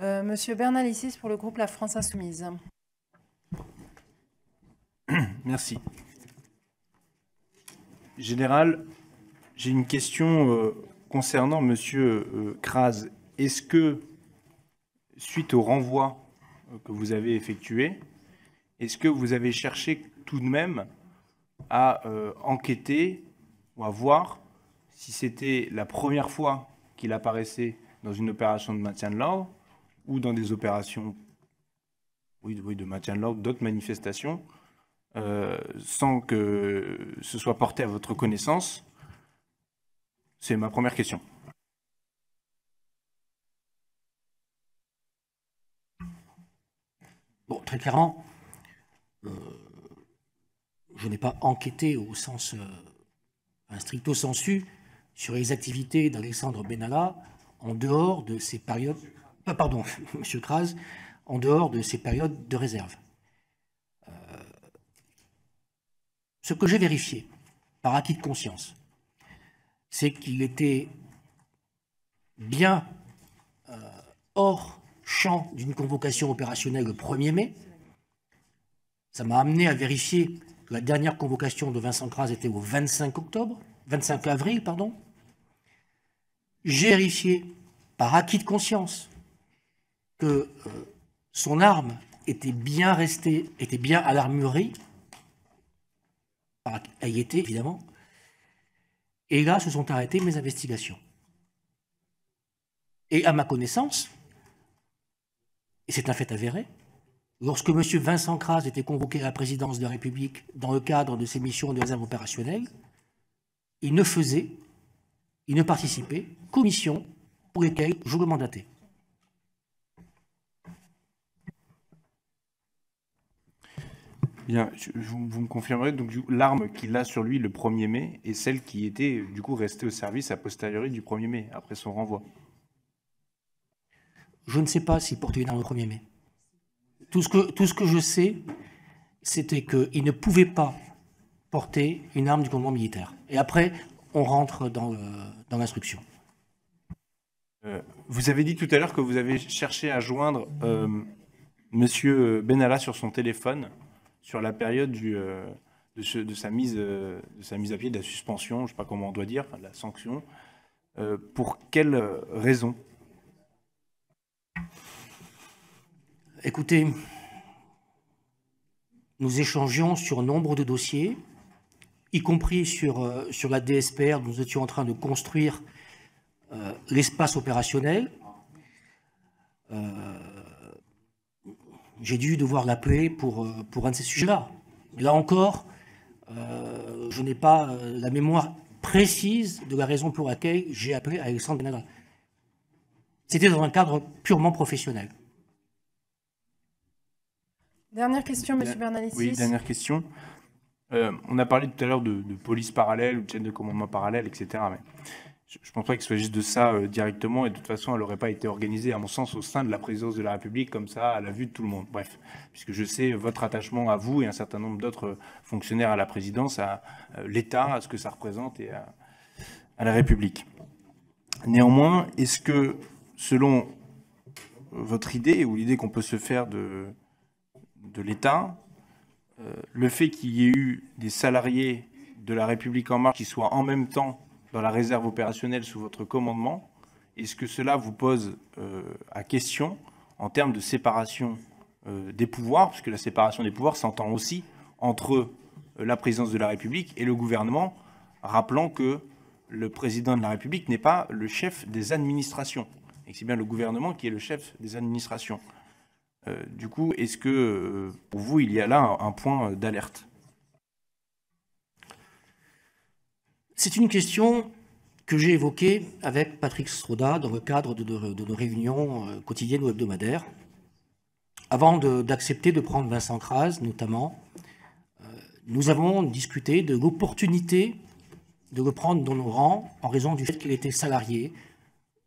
Euh, Monsieur Bernalicis pour le groupe La France Insoumise. Merci. Général, j'ai une question euh, concernant Monsieur euh, Kras. Est-ce que, suite au renvoi que vous avez effectué, est-ce que vous avez cherché tout de même à enquêter ou à voir si c'était la première fois qu'il apparaissait dans une opération de maintien de l'ordre ou dans des opérations oui, de maintien de l'ordre, d'autres manifestations, euh, sans que ce soit porté à votre connaissance C'est ma première question. Bon, très clairement, euh, je n'ai pas enquêté au sens, euh, un stricto sensu, sur les activités d'Alexandre Benalla en dehors de ces périodes ah, pardon, M. Kras, en dehors de ces périodes de réserve. Euh, ce que j'ai vérifié, par acquis de conscience, c'est qu'il était bien euh, hors champ d'une convocation opérationnelle le 1er mai. Ça m'a amené à vérifier que la dernière convocation de Vincent Kras était au 25 octobre, 25 avril, pardon. J'ai vérifié par acquis de conscience que euh, son arme était bien restée, était bien à l'armurerie, elle y était évidemment, et là se sont arrêtées mes investigations. Et à ma connaissance, et c'est un fait avéré, lorsque M. Vincent Kras était convoqué à la présidence de la République dans le cadre de ses missions de réserve opérationnelle, il ne faisait, il ne participait qu'aux missions pour lesquelles je le mandatais. vous, me confirmerez, donc l'arme qu'il a sur lui le 1er mai et celle qui était du coup restée au service a posteriori du 1er mai, après son renvoi. Je ne sais pas s'il portait une arme le 1er mai. Tout ce que, tout ce que je sais, c'était qu'il ne pouvait pas porter une arme du commandement militaire. Et après, on rentre dans, euh, l'instruction. Euh, vous avez dit tout à l'heure que vous avez cherché à joindre euh, Monsieur Benalla sur son téléphone sur la période du, euh, de, sa mise, euh, de sa mise à pied, de la suspension, je ne sais pas comment on doit dire, la sanction. Euh, pour quelles raisons Écoutez, nous échangeons sur nombre de dossiers, y compris sur, sur la DSPR, nous étions en train de construire l'espace opérationnel j'ai dû devoir l'appeler pour, euh, pour un de ces sujets-là. Là encore, euh, je n'ai pas euh, la mémoire précise de la raison pour laquelle j'ai appelé Alexandre Benalla. C'était dans un cadre purement professionnel. Dernière question, M. Bernalicis. Oui, dernière question. on a parlé tout à l'heure de, police parallèle ou de chaîne de commandement parallèle, etc. Mais je ne pense pas qu'il s'agisse de ça euh, directement, et de toute façon, elle n'aurait pas été organisée, à mon sens, au sein de la présidence de la République, comme ça, à la vue de tout le monde. Bref, puisque je sais votre attachement à vous et un certain nombre d'autres euh, fonctionnaires à la présidence, à euh, l'État, à ce que ça représente et à, la République. Néanmoins, est-ce que, selon votre idée, ou l'idée qu'on peut se faire de, de l'État, le fait qu'il y ait eu des salariés de la République en marche qui soient en même temps dans la réserve opérationnelle sous votre commandement, est-ce que cela vous pose euh, à question en termes de séparation euh, des pouvoirs, puisque la séparation des pouvoirs s'entend aussi entre euh, la présidence de la République et le gouvernement, rappelant que le président de la République n'est pas le chef des administrations, et que c'est bien le gouvernement qui est le chef des administrations. du coup, est-ce que pour vous, il y a là un point d'alerte C'est une question que j'ai évoquée avec Patrick Stroda dans le cadre de, nos réunions euh, quotidiennes ou hebdomadaires, avant d'accepter de, prendre Vincent Kras notamment. Euh, nous avons discuté de l'opportunité de le prendre dans nos rangs en raison du fait qu'il était salarié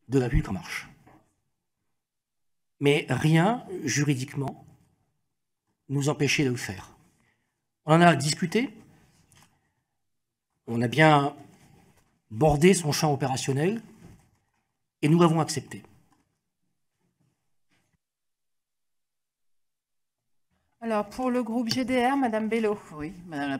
de la République en marche. Mais rien, juridiquement, nous empêchait de le faire. On en a discuté, on a bien bordé son champ opérationnel et nous l'avons accepté. Alors, pour le groupe GDR, Madame Bello. Oui, Madame la Présidente.